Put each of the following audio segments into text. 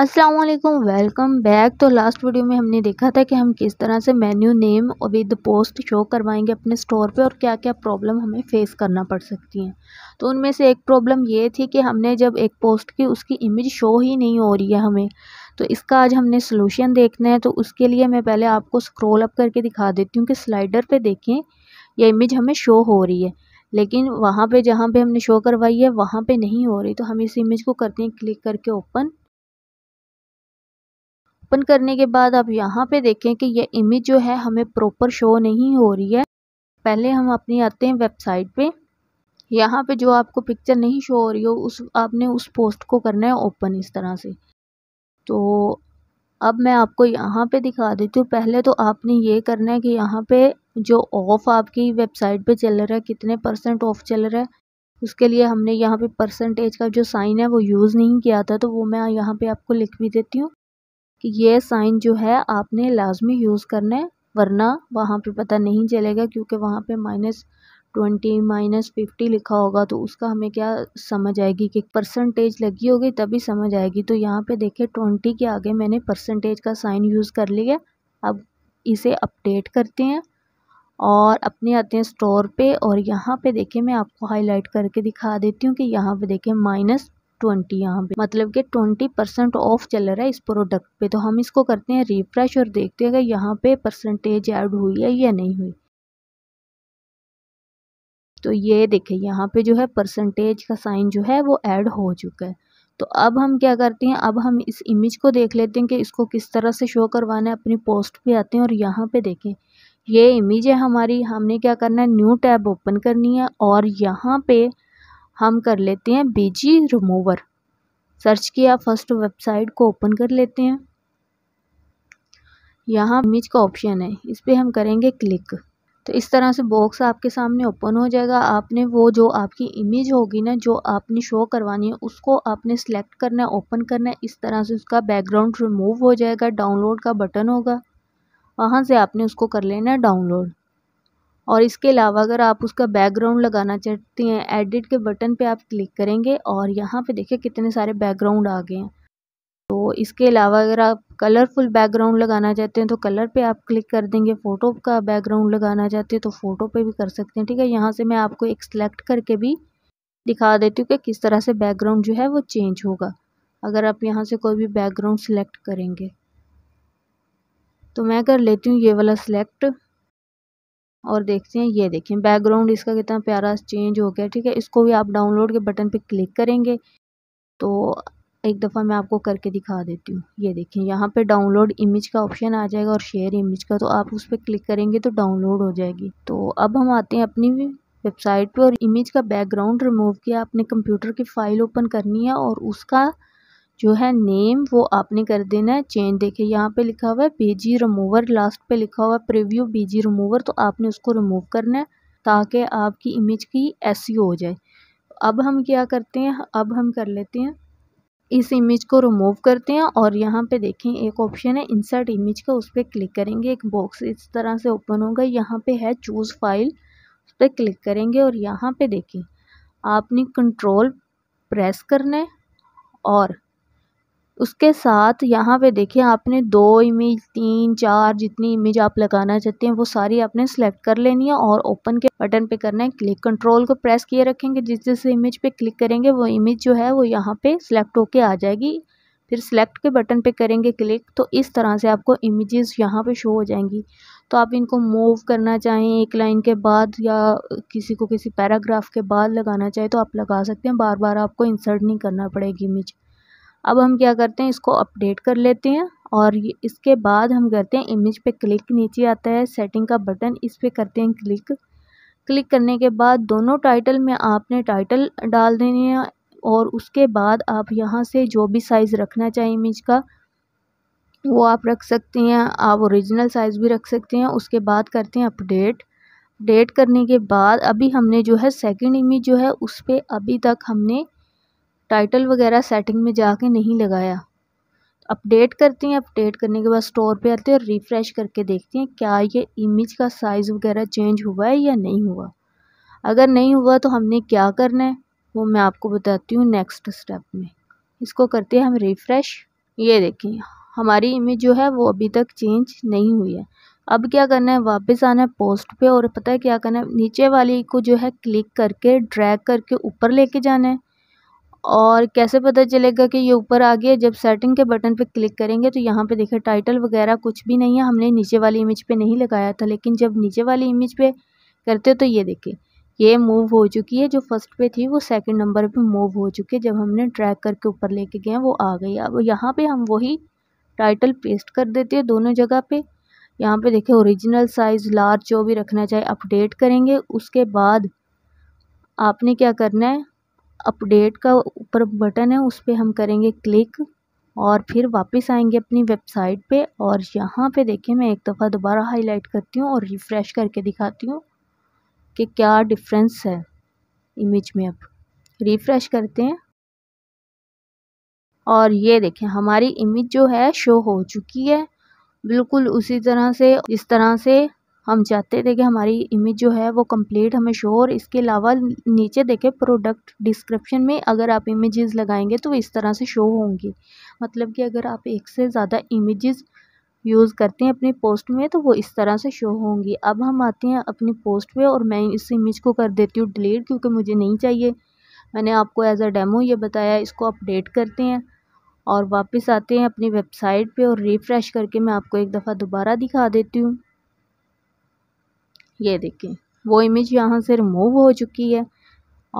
Aslam welcome back तो last video में हमने देखा था कि हम किस तरह से menu name with post show करवाएंगे अपने स्टोर पे और क्या क्या प्रॉब्लम हमें फेस करना पड़ सकती हैं तो उनमें से एक प्रॉब्लम ये थी कि हमने जब एक पोस्ट की उसकी इमेज शो ही नहीं हो रही है हमें तो इसका आज हमने सोल्यूशन देखना है तो उसके लिए मैं पहले आपको स्क्रोल अप करके दिखा देती हूँ कि स्लाइडर पर देखें यह इमेज हमें शो हो रही है लेकिन वहाँ पर जहाँ पर हमने शो करवाई है वहाँ पर नहीं हो रही तो हम इस इमेज को करते हैं क्लिक करके ओपन ओपन करने के बाद आप यहाँ पे देखें कि ये इमेज जो है हमें प्रॉपर शो नहीं हो रही है पहले हम अपनी आते हैं वेबसाइट पे यहाँ पे जो आपको पिक्चर नहीं शो हो रही हो उस आपने उस पोस्ट को करना है ओपन इस तरह से तो अब मैं आपको यहाँ पे दिखा देती हूँ पहले तो आपने ये करना है कि यहाँ पे जो ऑफ़ आपकी वेबसाइट पे चल रहा है कितने परसेंट ऑफ़ चल रहा है उसके लिए हमने यहाँ पे परसेंटेज का जो साइन है वो यूज़ नहीं किया था तो वो मैं यहाँ पे आपको लिख भी देती हूँ कि ये साइन जो है आपने लाजमी यूज़ करना है वरना वहाँ पे पता नहीं चलेगा क्योंकि वहाँ पे माइनस ट्वेंटी माइनस फिफ्टी लिखा होगा तो उसका हमें क्या समझ आएगी कि परसेंटेज लगी होगी तभी समझ आएगी तो यहाँ पे देखे ट्वेंटी के आगे मैंने परसेंटेज का साइन यूज़ कर लिया अब इसे अपडेट करते हैं और अपने आते हैं स्टोर पे और यहाँ पे देखें मैं आपको हाईलाइट करके दिखा देती हूँ कि यहाँ पे देखें माइनस ट्वेंटी यहाँ पे मतलब कि ट्वेंटी परसेंट ऑफ चल रहा है इस प्रोडक्ट पे तो हम इसको करते हैं रिफ्रेश और देखते हैं कि यहाँ पे परसेंटेज ऐड हुई है या नहीं हुई तो ये देखें यहाँ पे जो है परसेंटेज का साइन जो है वो ऐड हो चुका है तो अब हम क्या करते हैं अब हम इस इमेज को देख लेते हैं कि इसको किस तरह से शो करवाना है अपनी पोस्ट पे आते हैं और यहाँ पे देखें ये इमेज है हमारी हमने क्या करना है न्यू टैब ओपन करनी है और यहाँ पे हम कर लेते हैं बीजी रिमूवर सर्च किया फर्स्ट वेबसाइट को ओपन कर लेते हैं यहाँ इमेज का ऑप्शन है इस पर हम करेंगे क्लिक तो इस तरह से बॉक्स आपके सामने ओपन हो जाएगा आपने वो जो आपकी इमेज होगी ना जो आपने शो करवानी है उसको आपने सेलेक्ट करना है ओपन करना है इस तरह से उसका बैकग्राउंड रिमूव हो जाएगा डाउनलोड का बटन होगा वहाँ से आपने उसको कर लेना है डाउनलोड और इसके अलावा अगर आप उसका बैकग्राउंड लगाना चाहती हैं एडिट के बटन पे आप क्लिक करेंगे और यहाँ पे देखिए कितने सारे बैकग्राउंड आ गए हैं तो इसके अलावा अगर आप कलरफुल बैकग्राउंड लगाना चाहते हैं तो कलर पे आप क्लिक कर देंगे फ़ोटो का बैकग्राउंड लगाना चाहते हैं तो फ़ोटो पे भी कर सकते हैं ठीक है यहाँ से मैं आपको एक सेलेक्ट करके भी दिखा देती हूँ कि किस तरह से बैकग्राउंड जो है वो चेंज होगा अगर आप यहाँ से कोई भी बैकग्राउंड सिलेक्ट करेंगे तो मैं कर लेती हूँ ये वाला सिलेक्ट और देखते हैं ये देखें बैकग्राउंड इसका कितना प्यारा चेंज हो गया ठीक है इसको भी आप डाउनलोड के बटन पे क्लिक करेंगे तो एक दफ़ा मैं आपको करके दिखा देती हूँ ये देखें यहाँ पे डाउनलोड इमेज का ऑप्शन आ जाएगा और शेयर इमेज का तो आप उस पर क्लिक करेंगे तो डाउनलोड हो जाएगी तो अब हम आते हैं अपनी वेबसाइट पे और इमेज का बैकग्राउंड रिमूव किया अपने कंप्यूटर की फ़ाइल ओपन करनी है और उसका जो है नेम वो आपने कर देना है चेंज देखिए यहाँ पे लिखा हुआ है बीजी रिमूवर लास्ट पे लिखा हुआ है प्रीव्यू बीजी रिमूवर तो आपने उसको रिमूव करना है ताकि आपकी इमेज की ऐसी e हो जाए अब हम क्या करते हैं अब हम कर लेते हैं इस इमेज को रिमूव करते हैं और यहाँ पे देखें एक ऑप्शन है इंसर्ट इमेज का उस पर क्लिक करेंगे एक बॉक्स इस तरह से ओपन होगा यहाँ पे है चूज़ फाइल उस पर क्लिक करेंगे और यहाँ पे देखें आपने कंट्रोल प्रेस करना है और उसके साथ यहाँ पे देखिए आपने दो इमेज तीन चार जितनी इमेज आप लगाना चाहते हैं वो सारी आपने सेलेक्ट कर लेनी है और ओपन के बटन पे करना है क्लिक कंट्रोल को प्रेस किए रखेंगे जिस जिस इमेज पे क्लिक करेंगे वो इमेज जो है वो यहाँ पे सिलेक्ट होके आ जाएगी फिर सेलेक्ट के बटन पे करेंगे क्लिक तो इस तरह से आपको इमेजेस यहाँ पे शो हो जाएंगी तो आप इनको मूव करना चाहें एक लाइन के बाद या किसी को किसी पैराग्राफ के बाद लगाना चाहें तो आप लगा सकते हैं बार बार आपको इंसर्ट नहीं करना पड़ेगी इमेज अब हम क्या करते हैं इसको अपडेट कर लेते हैं और इसके बाद हम करते हैं इमेज पे क्लिक नीचे आता है सेटिंग का बटन इस पर करते हैं क्लिक क्लिक करने के बाद दोनों टाइटल में आपने टाइटल डाल देने हैं और उसके बाद आप यहाँ से जो भी साइज़ रखना चाहें इमेज का वो आप रख सकते हैं आप ओरिजिनल साइज़ भी रख सकते हैं उसके बाद करते हैं अपडेट अपडेट करने के बाद अभी हमने जो है सेकंड इमेज जो है उस पर अभी तक हमने टाइटल वगैरह सेटिंग में जाके नहीं लगाया अपडेट करती हैं अपडेट करने के बाद स्टोर पे आते हैं और रिफ़्रेश करके देखती हैं क्या ये इमेज का साइज़ वगैरह चेंज हुआ है या नहीं हुआ अगर नहीं हुआ तो हमने क्या करना है वो मैं आपको बताती हूँ नेक्स्ट स्टेप में इसको करते हैं हम रिफ़्रेश ये देखें हमारी इमेज जो है वो अभी तक चेंज नहीं हुई है अब क्या करना है वापस आना है पोस्ट पे और पता है क्या करना है नीचे वाली को जो है क्लिक करके ड्रैग करके ऊपर लेके जाना है और कैसे पता चलेगा कि ये ऊपर आ गया जब सेटिंग के बटन पे क्लिक करेंगे तो यहाँ पे देखिए टाइटल वगैरह कुछ भी नहीं है हमने नीचे वाली इमेज पे नहीं लगाया था लेकिन जब नीचे वाली इमेज पे करते तो ये देखें ये मूव हो चुकी है जो फर्स्ट पे थी वो सेकंड नंबर पे मूव हो चुकी है जब हमने ट्रैक करके ऊपर लेके गए वो आ गई अब यहाँ पर हम वही टाइटल पेस्ट कर देते हैं दोनों जगह पर यहाँ पर देखें औरिजिनल साइज़ लार्ज जो भी रखना चाहे अपडेट करेंगे उसके बाद आपने क्या करना है अपडेट का ऊपर बटन है उस पर हम करेंगे क्लिक और फिर वापस आएंगे अपनी वेबसाइट पे और यहाँ पे देखिए मैं एक दफ़ा दोबारा हाईलाइट करती हूँ और रिफ़्रेश करके दिखाती हूँ कि क्या डिफरेंस है इमेज में अब रिफ़्रेश करते हैं और ये देखें हमारी इमेज जो है शो हो चुकी है बिल्कुल उसी तरह से इस तरह से हम चाहते थे कि हमारी इमेज जो है वो कंप्लीट हमें शो और इसके अलावा नीचे देखें प्रोडक्ट डिस्क्रिप्शन में अगर आप इमेजेस लगाएंगे तो इस तरह से शो होंगी मतलब कि अगर आप एक से ज़्यादा इमेजेस यूज़ करते हैं अपनी पोस्ट में तो वो इस तरह से शो होंगी अब हम आते हैं अपनी पोस्ट पर और मैं इस इमेज को कर देती हूँ डिलीट क्योंकि मुझे नहीं चाहिए मैंने आपको एज अ डेमो ये बताया इसको अपडेट करते हैं और वापस आते हैं अपनी वेबसाइट पे और रिफ़्रेश करके मैं आपको एक दफ़ा दोबारा दिखा देती हूँ ये देखें वो इमेज यहाँ से रिमूव हो चुकी है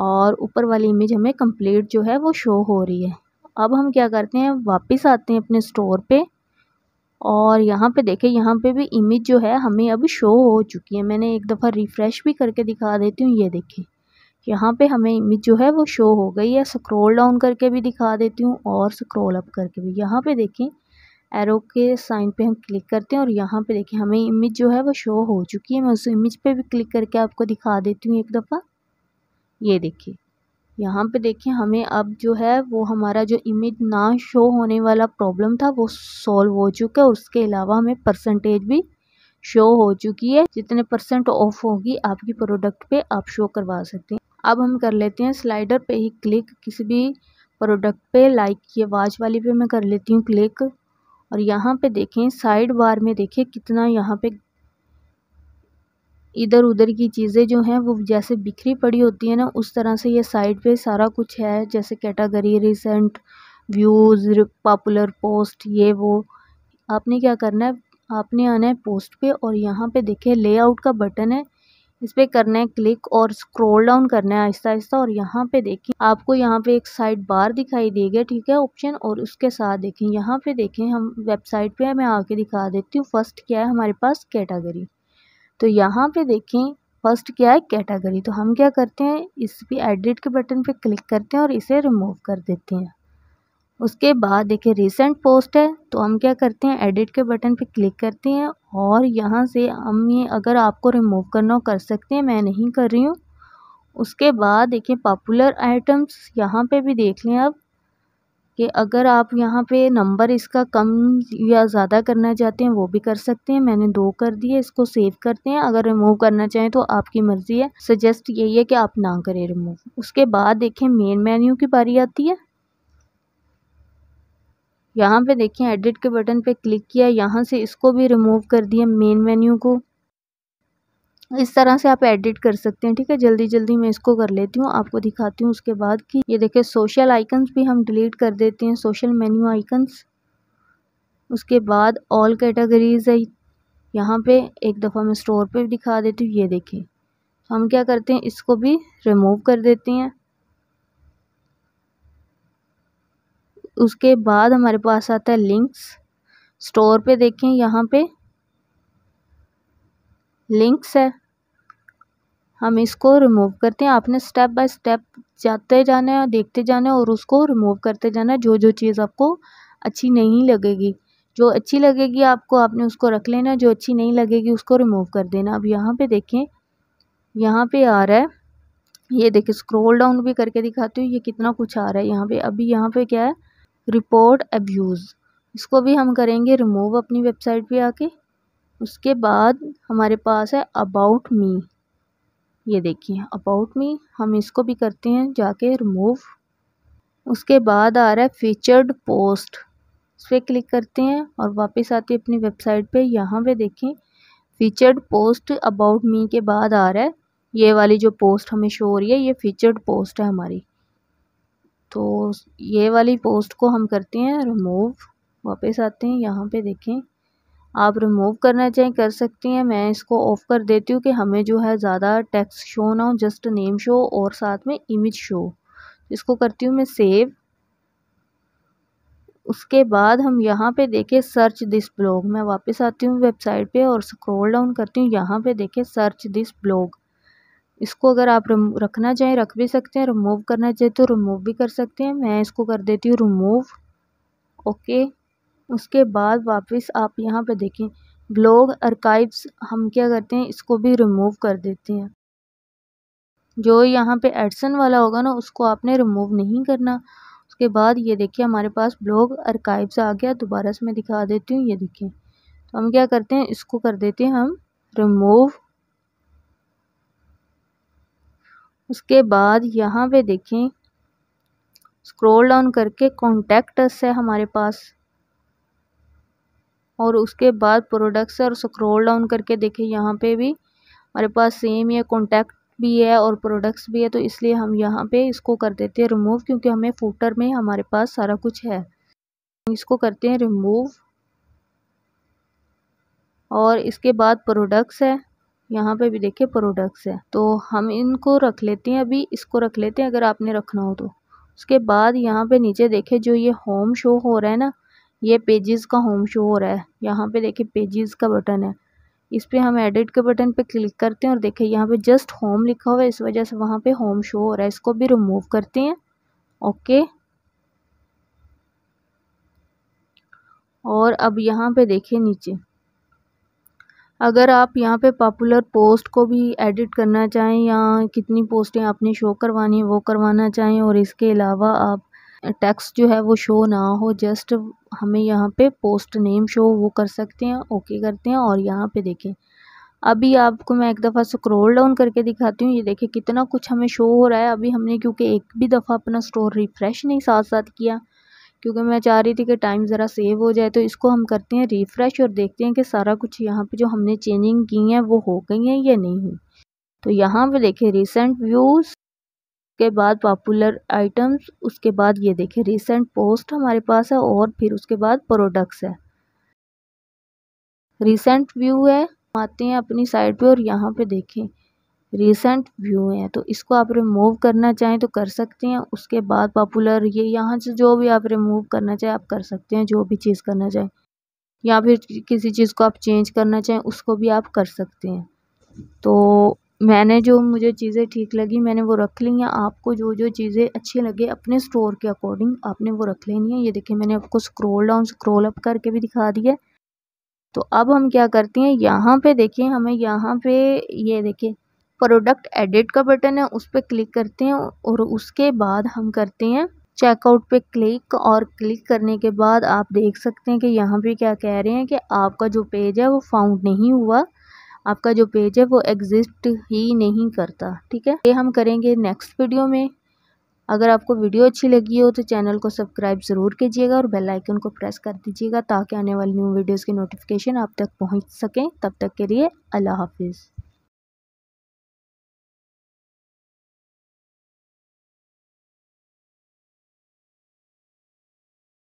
और ऊपर वाली इमेज हमें कंप्लीट जो है वो शो हो रही है अब हम क्या करते हैं वापस आते हैं अपने स्टोर पे और यहाँ पे देखें यहाँ पे भी इमेज जो है हमें अब शो हो चुकी है मैंने एक दफ़ा रिफ़्रेश भी करके दिखा देती हूँ ये देखें यहाँ पे हमें इमेज जो है वो शो हो गई है स्क्रॉल डाउन करके भी दिखा देती हूँ और स्क्रॉल अप करके भी यहाँ पे देखें एरो के साइन पे हम क्लिक करते हैं और यहाँ पे देखिए हमें इमेज जो है वो शो हो चुकी है मैं उस इमेज पे भी क्लिक करके आपको दिखा देती हूँ एक दफ़ा ये देखिए यहाँ पे देखिए हमें अब जो है वो हमारा जो इमेज ना शो होने वाला प्रॉब्लम था वो सॉल्व हो चुका है उसके अलावा हमें परसेंटेज भी शो हो चुकी है जितने परसेंट ऑफ होगी आपकी प्रोडक्ट पे आप शो करवा सकते हैं अब हम कर लेते हैं स्लाइडर पे ही क्लिक किसी भी प्रोडक्ट पे लाइक ये वॉच वाली पे मैं कर लेती हूँ क्लिक और यहाँ पे देखें साइड बार में देखें कितना यहाँ पे इधर उधर की चीज़ें जो हैं वो जैसे बिखरी पड़ी होती है ना उस तरह से ये साइड पे सारा कुछ है जैसे category recent views popular post ये वो आपने क्या करना है आपने आना है पोस्ट पे और यहाँ पे देखें लेआउट का बटन है इस पर करना है क्लिक और स्क्रॉल डाउन करना है आहिस्ता आहिस्ता और यहाँ पे देखें आपको यहाँ पे एक साइड बार दिखाई देगा ठीक है ऑप्शन और उसके साथ देखें यहाँ पे देखें हम वेबसाइट पे मैं आके दिखा देती हूँ फर्स्ट क्या है हमारे पास कैटागरी तो यहाँ पे देखें फर्स्ट क्या है कैटागरी तो हम क्या करते हैं इस पर एडिट के बटन पर क्लिक करते हैं और इसे रिमूव कर देते हैं उसके बाद देखिए रिसेंट पोस्ट है तो हम क्या करते हैं एडिट के बटन पे क्लिक करते हैं और यहाँ से हम ये अगर आपको रिमूव करना हो कर सकते हैं मैं नहीं कर रही हूँ उसके बाद देखिए पॉपुलर आइटम्स यहाँ पे भी देख लें आप कि अगर आप यहाँ पे नंबर इसका कम या ज़्यादा करना चाहते हैं वो भी कर सकते हैं मैंने दो कर दिए इसको सेव करते हैं अगर रिमूव करना चाहें तो आपकी मर्ज़ी है सजेस्ट यही है कि आप ना करें रिमूव उसके बाद देखें मेन मेन्यू की बारी आती है यहाँ पे देखिए एडिट के बटन पे क्लिक किया यहाँ से इसको भी रिमूव कर दिया मेन मेन्यू को इस तरह से आप एडिट कर सकते हैं ठीक है जल्दी जल्दी मैं इसको कर लेती हूँ आपको दिखाती हूँ उसके बाद कि ये देखिए सोशल आइकन्स भी हम डिलीट कर देते हैं सोशल मेन्यू आइकन्स उसके बाद ऑल कैटेगरीज है यहाँ पे एक दफ़ा मैं स्टोर पे दिखा देती हूँ ये देखिए हम क्या करते हैं इसको भी रिमूव कर देते हैं उसके बाद हमारे पास आता है लिंक्स स्टोर पे देखें यहाँ पे लिंक्स है हम इसको रिमूव करते हैं आपने स्टेप बाय स्टेप जाते जाना है देखते जाना है और उसको रिमूव करते जाना है जो जो चीज़ आपको अच्छी नहीं लगेगी जो अच्छी लगेगी आपको आपने उसको रख लेना जो अच्छी नहीं लगेगी उसको रिमूव कर देना अब यहाँ पे देखें यहाँ पे आ रहा है ये देखिए स्क्रॉल डाउन भी करके दिखाती हूँ ये कितना कुछ आ रहा है यहाँ पे अभी यहाँ पे क्या है रिपोर्ट अब्यूज़ इसको भी हम करेंगे रिमूव अपनी वेबसाइट पे आके उसके बाद हमारे पास है अबाउट मी ये देखिए अबाउट मी हम इसको भी करते हैं जाके रिमूव उसके बाद आ रहा है फीचर्ड पोस्ट इस पर क्लिक करते हैं और वापस आते हैं अपनी वेबसाइट पे यहाँ पे देखें फीचर्ड पोस्ट अबाउट मी के बाद आ रहा है ये वाली जो पोस्ट हमें शो हो रही है ये फीचर्ड पोस्ट है हमारी तो ये वाली पोस्ट को हम करते हैं रिमूव वापस आते हैं यहाँ पे देखें आप रिमूव करना चाहें कर सकती हैं मैं इसको ऑफ़ कर देती हूँ कि हमें जो है ज़्यादा टेक्स्ट शो ना हो जस्ट नेम शो और साथ में इमेज शो इसको करती हूँ मैं सेव उसके बाद हम यहाँ पे देखें सर्च दिस ब्लॉग मैं वापस आती हूँ वेबसाइट पे और स्क्रॉल डाउन करती हूँ यहाँ पे देखें सर्च दिस ब्लॉग इसको अगर आप रखना चाहें रख भी सकते हैं रिमूव करना चाहें तो रिमूव भी कर सकते हैं मैं इसको कर देती हूँ रिमूव ओके उसके बाद वापस आप यहाँ पर देखें ब्लॉग आर्काइव्स हम क्या करते हैं इसको भी रिमूव कर देते हैं जो यहाँ पे एडसन वाला होगा ना उसको आपने रिमूव नहीं करना उसके बाद ये देखिए हमारे पास ब्लॉग आर्काइव्स आ गया दोबारा से मैं दिखा देती हूँ ये देखिए तो हम क्या करते हैं इसको कर देते हैं हम रिमूव उसके बाद यहाँ पे देखें स्क्रॉल डाउन करके कॉन्टैक्ट है हमारे पास और उसके बाद प्रोडक्ट्स और स्क्रॉल डाउन करके देखें यहाँ पे भी हमारे पास सेम ये कॉन्टैक्ट भी है और प्रोडक्ट्स भी है तो इसलिए हम यहाँ पे इसको कर देते हैं रिमूव क्योंकि हमें फूटर में हमारे पास सारा कुछ है इसको करते हैं रिमूव और इसके बाद प्रोडक्ट्स है यहाँ पे भी देखिए प्रोडक्ट्स है तो हम इनको रख लेते हैं अभी इसको रख लेते हैं अगर आपने रखना हो तो उसके बाद यहाँ पे नीचे देखे जो ये होम शो हो रहा है ना ये पेजेस का होम शो हो रहा है यहाँ पे देखिए पेजेस का बटन है इस पर हम एडिट के बटन पे क्लिक करते हैं और देखिए यहाँ पे जस्ट होम लिखा हुआ है इस वजह से वहाँ पे होम शो हो रहा है इसको भी रिमूव करते हैं ओके और अब यहाँ पे देखिए नीचे अगर आप यहाँ पे पॉपुलर पोस्ट को भी एडिट करना चाहें या कितनी पोस्टें आपने शो करवानी है वो करवाना चाहें और इसके अलावा आप टेक्स्ट जो है वो शो ना हो जस्ट हमें यहाँ पे पोस्ट नेम शो वो कर सकते हैं ओके करते हैं और यहाँ पे देखें अभी आपको मैं एक दफ़ा स्क्रोल डाउन करके दिखाती हूँ ये देखें कितना कुछ हमें शो हो रहा है अभी हमने क्योंकि एक भी दफ़ा अपना स्टोर रिफ़्रेश नहीं साथ साथ किया क्योंकि मैं चाह रही थी कि टाइम ज़रा सेव हो जाए तो इसको हम करते हैं रिफ़्रेश और देखते हैं कि सारा कुछ यहाँ पे जो हमने चेंजिंग की है वो हो गई हैं या नहीं हुई तो यहाँ पे देखें रिसेंट व्यूज़ के बाद पॉपुलर आइटम्स उसके बाद ये देखें रिसेंट पोस्ट हमारे पास है और फिर उसके बाद प्रोडक्ट्स है रिसेंट व्यू है आते हैं अपनी साइट पर और यहाँ पे देखें रिसेंट व्यू हैं तो इसको आप रिमूव करना चाहें तो कर सकते हैं उसके बाद पॉपुलर ये यहाँ से जो भी आप रिमूव करना चाहें आप कर सकते हैं जो भी चीज़ करना चाहें या फिर किसी चीज़ को आप चेंज करना चाहें उसको भी आप कर सकते हैं तो मैंने जो मुझे चीज़ें ठीक लगी मैंने वो रख ली हैं आपको जो जो चीज़ें अच्छी लगे अपने स्टोर के अकॉर्डिंग आपने वो रख लेनी है ये देखिए मैंने आपको स्क्रोल डाउन स्क्रोल अप करके भी दिखा दिया तो अब हम क्या करते हैं यहाँ पे देखिए हमें यहाँ पे ये देखिए प्रोडक्ट एडिट का बटन है उस पर क्लिक करते हैं और उसके बाद हम करते हैं चेकआउट पे क्लिक और क्लिक करने के बाद आप देख सकते हैं कि यहाँ पे क्या कह रहे हैं कि आपका जो पेज है वो फाउंड नहीं हुआ आपका जो पेज है वो एग्जिस्ट ही नहीं करता ठीक है ये हम करेंगे नेक्स्ट वीडियो में अगर आपको वीडियो अच्छी लगी हो तो चैनल को सब्सक्राइब ज़रूर कीजिएगा और बेल आइकन को प्रेस कर दीजिएगा ताकि आने वाली न्यू वीडियोज़ की नोटिफिकेशन आप तक पहुँच सकें तब तक के लिए अल्लाह हाफिज़